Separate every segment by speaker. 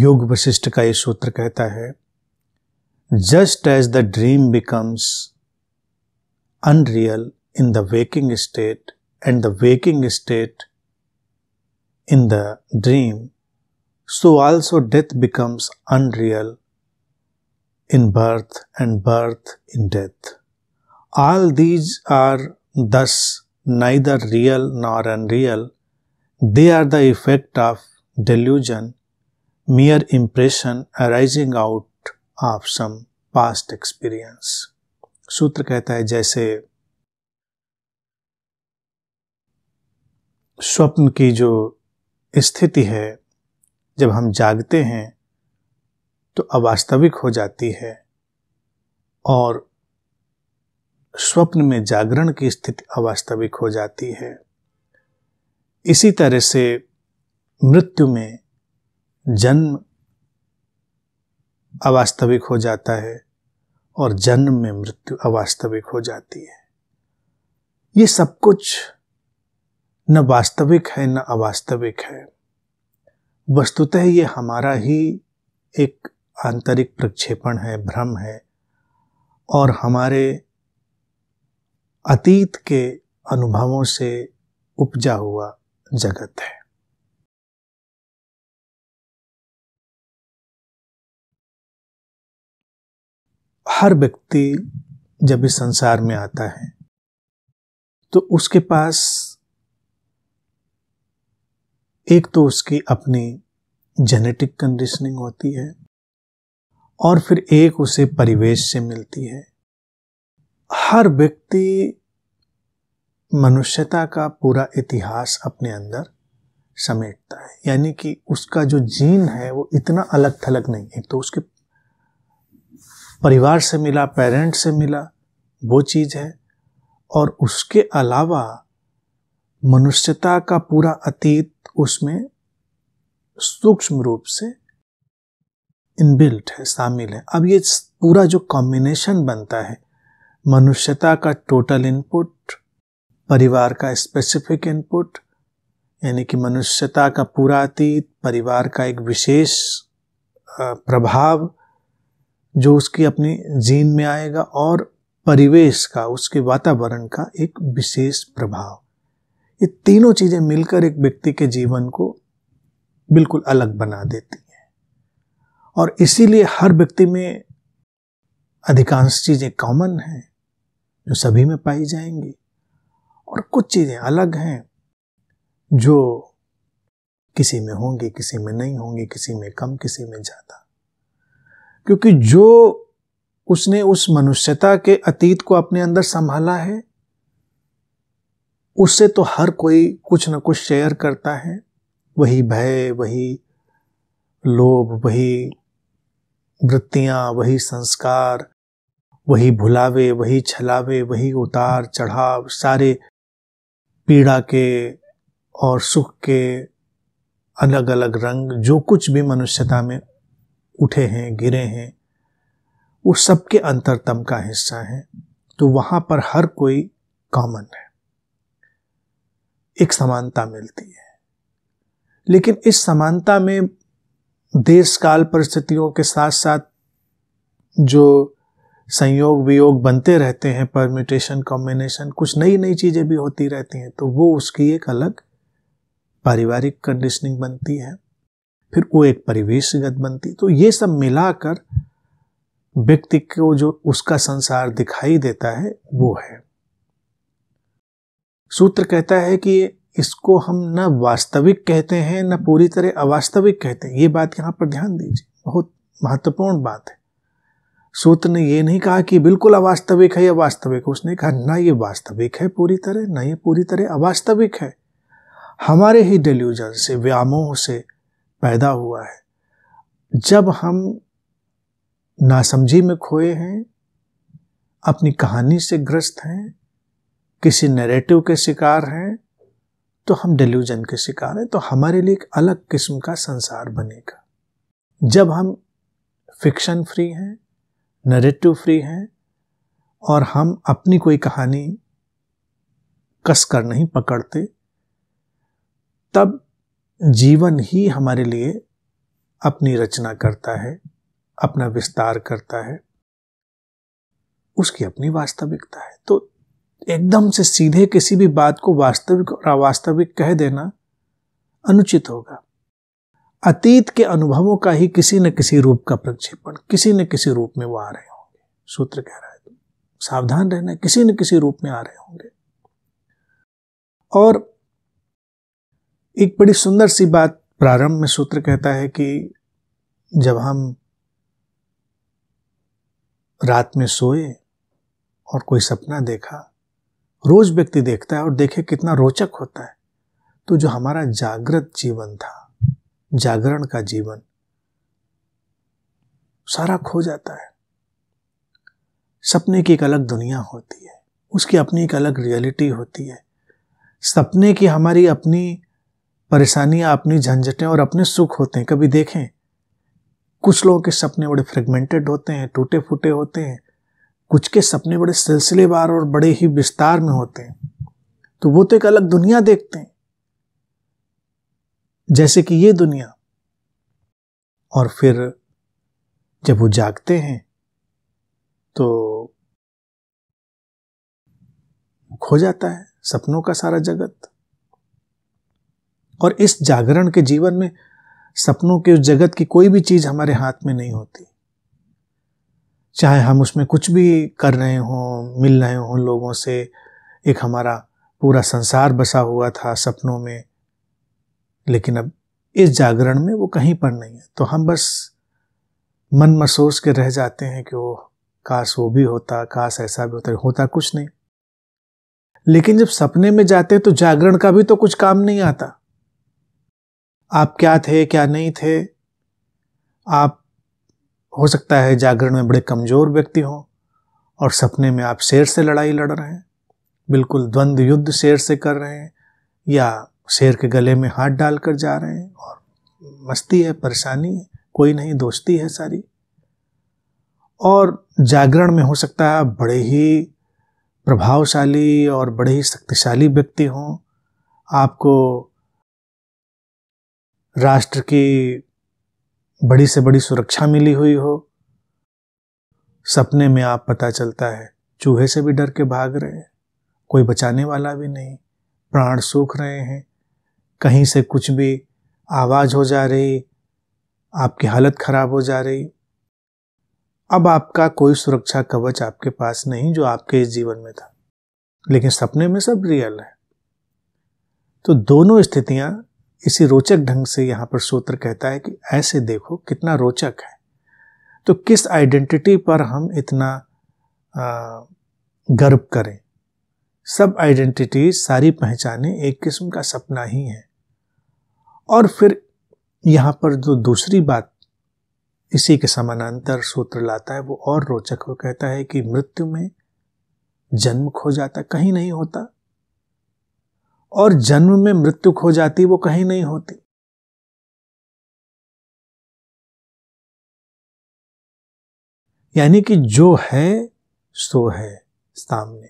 Speaker 1: योग वशिष्ठ का ये सूत्र कहता है just as the dream becomes unreal in the waking state and the waking state in the dream so also death becomes unreal in birth and birth in death all these are thus neither real nor unreal they are the effect of delusion mere impression arising out of some past experience. सूत्र कहता है जैसे स्वप्न की जो स्थिति है जब हम जागते हैं तो अवास्तविक हो जाती है और स्वप्न में जागरण की स्थिति अवास्तविक हो जाती है इसी तरह से मृत्यु में जन्म अवास्तविक हो जाता है और जन्म में मृत्यु अवास्तविक हो जाती है ये सब कुछ न वास्तविक है न अवास्तविक है वस्तुतः ये हमारा ही एक आंतरिक प्रक्षेपण है भ्रम है और हमारे अतीत के अनुभवों से उपजा हुआ जगत है हर व्यक्ति जब इस संसार में आता है तो उसके पास एक तो उसकी अपनी जेनेटिक कंडीशनिंग होती है और फिर एक उसे परिवेश से मिलती है हर व्यक्ति मनुष्यता का पूरा इतिहास अपने अंदर समेटता है यानी कि उसका जो जीन है वो इतना अलग थलग नहीं है तो उसके परिवार से मिला पेरेंट्स से मिला वो चीज़ है और उसके अलावा मनुष्यता का पूरा अतीत उसमें सूक्ष्म रूप से इनबिल्ट है शामिल है अब ये पूरा जो कॉम्बिनेशन बनता है मनुष्यता का टोटल इनपुट परिवार का स्पेसिफिक इनपुट यानी कि मनुष्यता का पूरा अतीत परिवार का एक विशेष प्रभाव जो उसकी अपनी जीन में आएगा और परिवेश का उसके वातावरण का एक विशेष प्रभाव ये तीनों चीज़ें मिलकर एक व्यक्ति के जीवन को बिल्कुल अलग बना देती हैं और इसीलिए हर व्यक्ति में अधिकांश चीज़ें कॉमन हैं जो सभी में पाई जाएंगी और कुछ चीज़ें अलग हैं जो किसी में होंगी किसी में नहीं होंगी किसी में कम किसी में ज़्यादा क्योंकि जो उसने उस मनुष्यता के अतीत को अपने अंदर संभाला है उससे तो हर कोई कुछ ना कुछ शेयर करता है वही भय वही लोभ वही वृत्तियां वही संस्कार वही भुलावे वही छलावे वही उतार चढ़ाव सारे पीड़ा के और सुख के अलग अलग रंग जो कुछ भी मनुष्यता में उठे हैं गिरे हैं वो सबके अंतरतम का हिस्सा है तो वहां पर हर कोई कॉमन है एक समानता मिलती है लेकिन इस समानता में देश काल परिस्थितियों के साथ साथ जो संयोग वियोग बनते रहते हैं परम्यूटेशन कॉम्बिनेशन कुछ नई नई चीज़ें भी होती रहती हैं तो वो उसकी एक अलग पारिवारिक कंडीशनिंग बनती है फिर वो एक परिवेशगत बनती तो ये सब मिलाकर व्यक्ति को जो उसका संसार दिखाई देता है वो है सूत्र कहता है कि इसको हम न वास्तविक कहते हैं न पूरी तरह अवास्तविक कहते हैं ये बात यहाँ पर ध्यान दीजिए बहुत महत्वपूर्ण बात है सूत्र ने यह नहीं कहा कि बिल्कुल अवास्तविक है या वास्तविक उसने कहा ना ये वास्तविक है पूरी तरह ना ये पूरी तरह अवास्तविक है हमारे ही डेल्यूजन से व्यामोह से पैदा हुआ है जब हम नासमझी में खोए हैं अपनी कहानी से ग्रस्त हैं किसी नैरेटिव के शिकार हैं तो हम डिल्यूजन के शिकार हैं तो हमारे लिए एक अलग किस्म का संसार बनेगा जब हम फिक्शन फ्री हैं नरेटिव फ्री हैं और हम अपनी कोई कहानी कसकर नहीं पकड़ते तब जीवन ही हमारे लिए अपनी रचना करता है अपना विस्तार करता है उसकी अपनी वास्तविकता है तो एकदम से सीधे किसी भी बात को वास्तविक और अवास्तविक कह देना अनुचित होगा अतीत के अनुभवों का ही किसी न किसी रूप का प्रक्षेपण किसी न किसी रूप में वो आ रहे होंगे सूत्र कह रहा है तो सावधान रहना किसी न किसी रूप में आ रहे होंगे और एक बड़ी सुंदर सी बात प्रारंभ में सूत्र कहता है कि जब हम रात में सोए और कोई सपना देखा रोज व्यक्ति देखता है और देखे कितना रोचक होता है तो जो हमारा जागृत जीवन था जागरण का जीवन सारा खो जाता है सपने की एक अलग दुनिया होती है उसकी अपनी एक अलग रियलिटी होती है सपने की हमारी अपनी परेशानियां अपनी झंझटें और अपने सुख होते हैं कभी देखें कुछ लोगों के सपने बड़े फ्रेगमेंटेड होते हैं टूटे फूटे होते हैं कुछ के सपने बड़े सिलसिलेवार और बड़े ही विस्तार में होते हैं तो वो तो एक अलग दुनिया देखते हैं जैसे कि ये दुनिया और फिर जब वो जागते हैं तो खो जाता है सपनों का सारा जगत और इस जागरण के जीवन में सपनों के उस जगत की कोई भी चीज हमारे हाथ में नहीं होती चाहे हम उसमें कुछ भी कर रहे हों मिल रहे हों लोगों से एक हमारा पूरा संसार बसा हुआ था सपनों में लेकिन अब इस जागरण में वो कहीं पर नहीं है तो हम बस मन मसोस के रह जाते हैं कि वो काश वो भी होता काश ऐसा भी होता होता कुछ नहीं लेकिन जब सपने में जाते हैं तो जागरण का भी तो कुछ काम नहीं आता आप क्या थे क्या नहीं थे आप हो सकता है जागरण में बड़े कमज़ोर व्यक्ति हों और सपने में आप शेर से लड़ाई लड़ रहे हैं बिल्कुल द्वंद्व युद्ध शेर से कर रहे हैं या शेर के गले में हाथ डाल कर जा रहे हैं और मस्ती है परेशानी है कोई नहीं दोस्ती है सारी और जागरण में हो सकता है आप बड़े ही प्रभावशाली और बड़े ही शक्तिशाली व्यक्ति हों आपको राष्ट्र की बड़ी से बड़ी सुरक्षा मिली हुई हो सपने में आप पता चलता है चूहे से भी डर के भाग रहे हैं कोई बचाने वाला भी नहीं प्राण सूख रहे हैं कहीं से कुछ भी आवाज़ हो जा रही आपकी हालत खराब हो जा रही अब आपका कोई सुरक्षा कवच आपके पास नहीं जो आपके इस जीवन में था लेकिन सपने में सब रियल है तो दोनों स्थितियां इसी रोचक ढंग से यहाँ पर सूत्र कहता है कि ऐसे देखो कितना रोचक है तो किस आइडेंटिटी पर हम इतना गर्व करें सब आइडेंटिटी सारी पहचाने एक किस्म का सपना ही है और फिर यहाँ पर जो दूसरी बात इसी के समानांतर सूत्र लाता है वो और रोचक हो कहता है कि मृत्यु में जन्म खो जाता कहीं नहीं होता और जन्म में मृत्यु खो जाती वो कहीं नहीं होती यानी कि जो है सो है सामने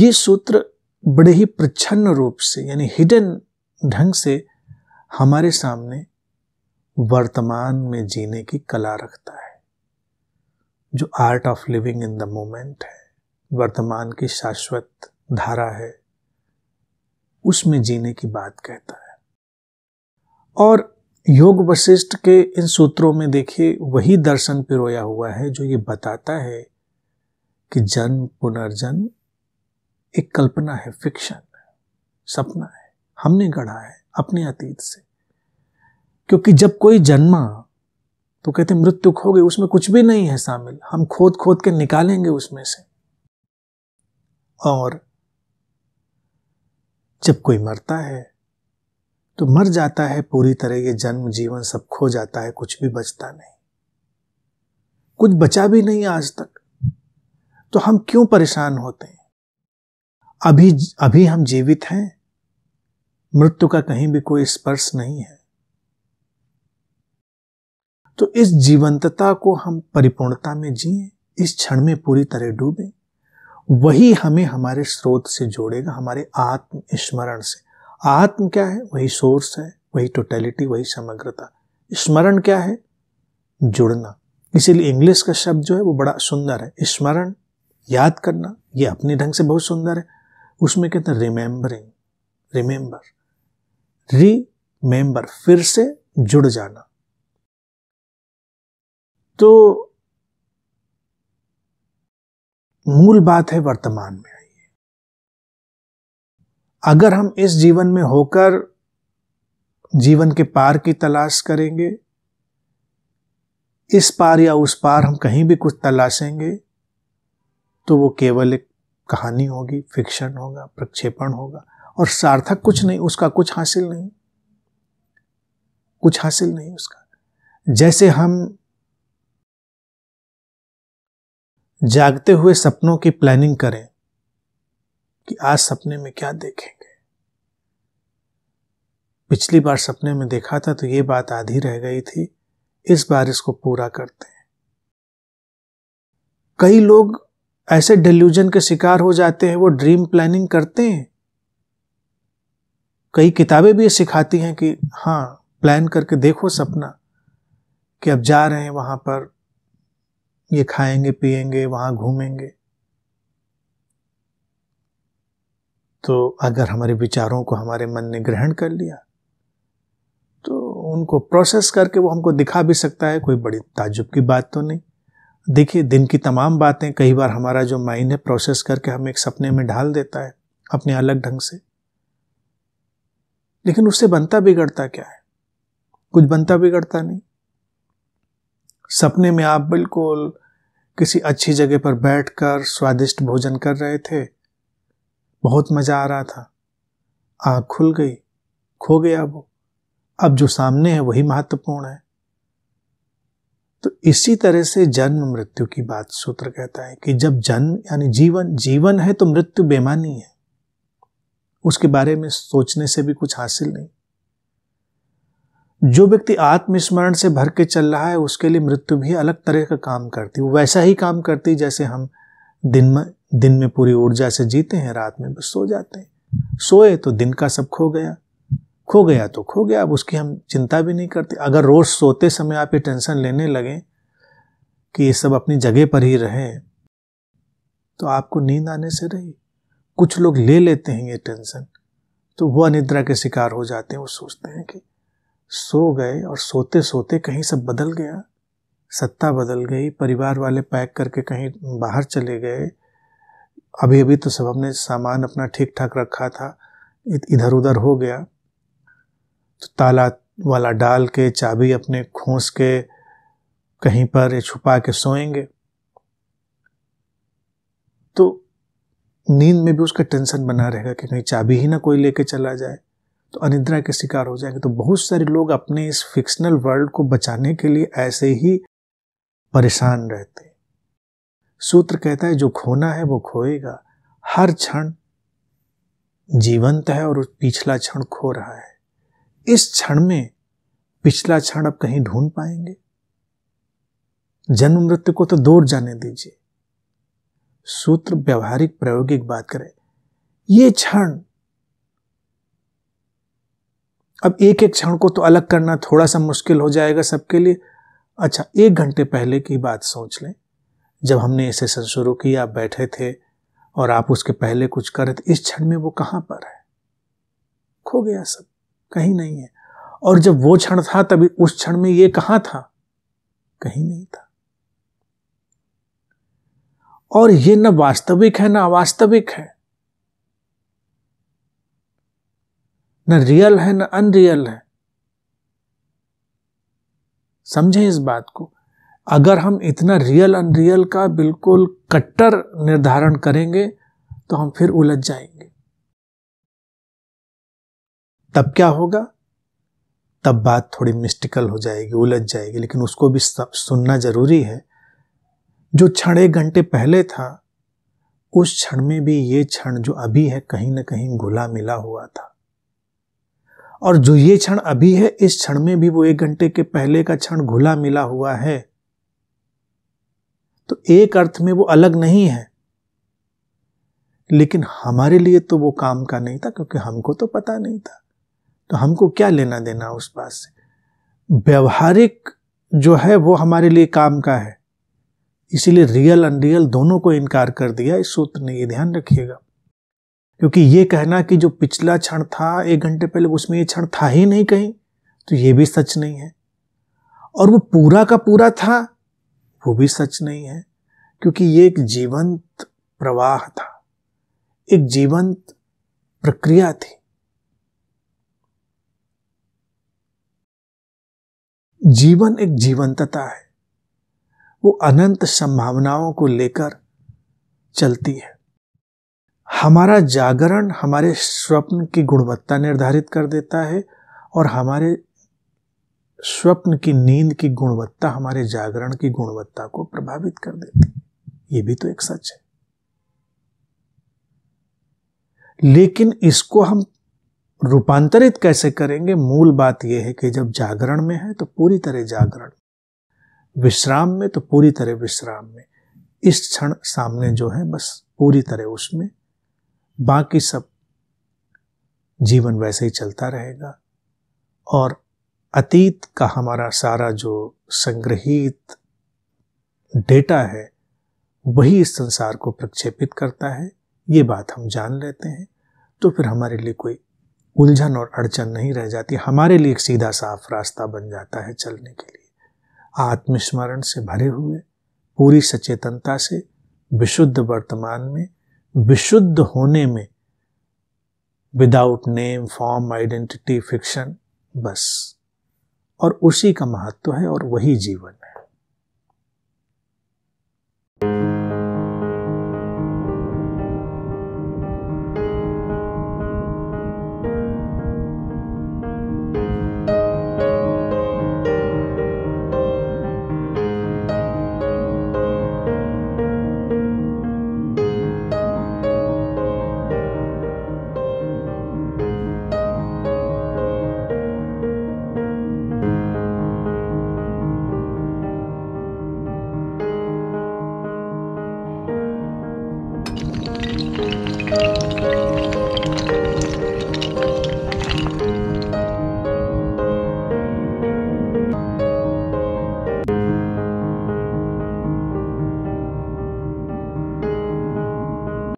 Speaker 1: ये सूत्र बड़े ही प्रच्छन्न रूप से यानी हिडन ढंग से हमारे सामने वर्तमान में जीने की कला रखता है जो art of living in the moment है वर्तमान की शाश्वत धारा है उसमें जीने की बात कहता है और योग वशिष्ठ के इन सूत्रों में देखिए वही दर्शन पिरोया हुआ है जो ये बताता है कि जन्म पुनर्जन्म एक कल्पना है फिक्शन है सपना है हमने गढ़ा है अपने अतीत से क्योंकि जब कोई जन्मा तो कहते मृत्यु खो गई उसमें कुछ भी नहीं है शामिल हम खोद खोद के निकालेंगे उसमें से और जब कोई मरता है तो मर जाता है पूरी तरह ये जन्म जीवन सब खो जाता है कुछ भी बचता नहीं कुछ बचा भी नहीं आज तक तो हम क्यों परेशान होते हैं अभी अभी हम जीवित हैं मृत्यु का कहीं भी कोई स्पर्श नहीं है तो इस जीवंतता को हम परिपूर्णता में जिए इस क्षण में पूरी तरह डूबें वही हमें हमारे स्रोत से जोड़ेगा हमारे आत्म स्मरण से आत्म क्या है वही सोर्स है वही टोटेलिटी वही समग्रता स्मरण क्या है जुड़ना इसीलिए इंग्लिश का शब्द जो है वो बड़ा सुंदर है स्मरण याद करना ये अपने ढंग से बहुत सुंदर है उसमें कहते हैं रिमेंबरिंग रिमेंबर रिमेंबर फिर से जुड़ जाना तो मूल बात है वर्तमान में आइए अगर हम इस जीवन में होकर जीवन के पार की तलाश करेंगे इस पार या उस पार हम कहीं भी कुछ तलाशेंगे तो वो केवल एक कहानी होगी फिक्शन होगा प्रक्षेपण होगा और सार्थक कुछ नहीं उसका कुछ हासिल नहीं कुछ हासिल नहीं उसका जैसे हम जागते हुए सपनों की प्लानिंग करें कि आज सपने में क्या देखेंगे पिछली बार सपने में देखा था तो ये बात आधी रह गई थी इस बार इसको पूरा करते हैं कई लोग ऐसे डिल्यूजन के शिकार हो जाते हैं वो ड्रीम प्लानिंग करते हैं कई किताबें भी ये सिखाती हैं कि हाँ प्लान करके देखो सपना कि अब जा रहे हैं वहां पर ये खाएंगे पिएंगे वहां घूमेंगे तो अगर हमारे विचारों को हमारे मन ने ग्रहण कर लिया तो उनको प्रोसेस करके वो हमको दिखा भी सकता है कोई बड़ी ताजुब की बात तो नहीं देखिए दिन की तमाम बातें कई बार हमारा जो माइंड है प्रोसेस करके हम एक सपने में ढाल देता है अपने अलग ढंग से लेकिन उससे बनता बिगड़ता क्या है कुछ बनता बिगड़ता नहीं सपने में आप बिल्कुल किसी अच्छी जगह पर बैठकर स्वादिष्ट भोजन कर रहे थे बहुत मजा आ रहा था आंख खुल गई खो गया वो अब जो सामने है वही महत्वपूर्ण है तो इसी तरह से जन्म मृत्यु की बात सूत्र कहता है कि जब जन्म यानी जीवन जीवन है तो मृत्यु बेमानी है उसके बारे में सोचने से भी कुछ हासिल नहीं जो व्यक्ति आत्मस्मरण से भर के चल रहा है उसके लिए मृत्यु भी अलग तरह का काम करती है वैसा ही काम करती जैसे हम दिन में दिन में पूरी ऊर्जा से जीते हैं रात में बस सो जाते हैं सोए तो दिन का सब खो गया खो गया तो खो गया अब उसकी हम चिंता भी नहीं करते अगर रोज़ सोते समय आप ये टेंशन लेने लगें कि ये सब अपनी जगह पर ही रहें तो आपको नींद आने से रही कुछ लोग ले लेते हैं ये टेंशन तो वो अनिद्रा के शिकार हो जाते हैं वो सोचते हैं कि सो गए और सोते सोते कहीं सब बदल गया सत्ता बदल गई परिवार वाले पैक करके कहीं बाहर चले गए अभी अभी तो सब हमने सामान अपना ठीक ठाक रखा था इधर उधर हो गया तो ताला वाला डाल के चाबी अपने खोस के कहीं पर छुपा के सोएंगे तो नींद में भी उसका टेंशन बना रहेगा कि कहीं चाबी ही ना कोई लेके चला जाए तो अनिद्रा के शिकार हो जाएंगे तो बहुत सारे लोग अपने इस फिक्शनल वर्ल्ड को बचाने के लिए ऐसे ही परेशान रहते सूत्र कहता है जो खोना है वो खोएगा हर क्षण जीवंत है और पिछला क्षण खो रहा है इस क्षण में पिछला क्षण आप कहीं ढूंढ पाएंगे जन्म मृत्यु को तो दूर जाने दीजिए सूत्र व्यवहारिक प्रायोगिक बात करें ये क्षण अब एक एक क्षण को तो अलग करना थोड़ा सा मुश्किल हो जाएगा सबके लिए अच्छा एक घंटे पहले की बात सोच लें जब हमने ये सेशन शुरू किया आप बैठे थे और आप उसके पहले कुछ कर रहे थे इस क्षण में वो कहाँ पर है खो गया सब कहीं नहीं है और जब वो क्षण था तभी उस क्षण में ये कहाँ था कहीं नहीं था और ये न वास्तविक है न अवास्तविक है न रियल है न अनरियल है समझे इस बात को अगर हम इतना रियल अनरियल का बिल्कुल कट्टर निर्धारण करेंगे तो हम फिर उलझ जाएंगे तब क्या होगा तब बात थोड़ी मिस्टिकल हो जाएगी उलझ जाएगी लेकिन उसको भी सब सुनना जरूरी है जो क्षण एक घंटे पहले था उस क्षण में भी ये क्षण जो अभी है कहीं ना कहीं घुला मिला हुआ था और जो ये क्षण अभी है इस क्षण में भी वो एक घंटे के पहले का क्षण घुला मिला हुआ है तो एक अर्थ में वो अलग नहीं है लेकिन हमारे लिए तो वो काम का नहीं था क्योंकि हमको तो पता नहीं था तो हमको क्या लेना देना उस बात से व्यवहारिक जो है वो हमारे लिए काम का है इसीलिए रियल अनरियल दोनों को इनकार कर दिया इस सूत्र ने ये ध्यान रखिएगा क्योंकि ये कहना कि जो पिछला क्षण था एक घंटे पहले उसमें ये क्षण था ही नहीं कहीं तो ये भी सच नहीं है और वो पूरा का पूरा था वो भी सच नहीं है क्योंकि ये एक जीवंत प्रवाह था एक जीवंत प्रक्रिया थी जीवन एक जीवंतता है वो अनंत संभावनाओं को लेकर चलती है हमारा जागरण हमारे स्वप्न की गुणवत्ता निर्धारित कर देता है और हमारे स्वप्न की नींद की गुणवत्ता हमारे जागरण की गुणवत्ता को प्रभावित कर देती है ये भी तो एक सच है लेकिन इसको हम रूपांतरित कैसे करेंगे मूल बात यह है कि जब जागरण में है तो पूरी तरह जागरण विश्राम में तो पूरी तरह विश्राम में इस क्षण सामने जो है बस पूरी तरह उसमें बाकी सब जीवन वैसे ही चलता रहेगा और अतीत का हमारा सारा जो संग्रहित डेटा है वही इस संसार को प्रक्षेपित करता है ये बात हम जान लेते हैं तो फिर हमारे लिए कोई उलझन और अड़चन नहीं रह जाती हमारे लिए एक सीधा साफ रास्ता बन जाता है चलने के लिए आत्मस्मरण से भरे हुए पूरी सचेतनता से विशुद्ध वर्तमान में विशुद्ध होने में without name form identity fiction बस और उसी का महत्व है और वही जीवन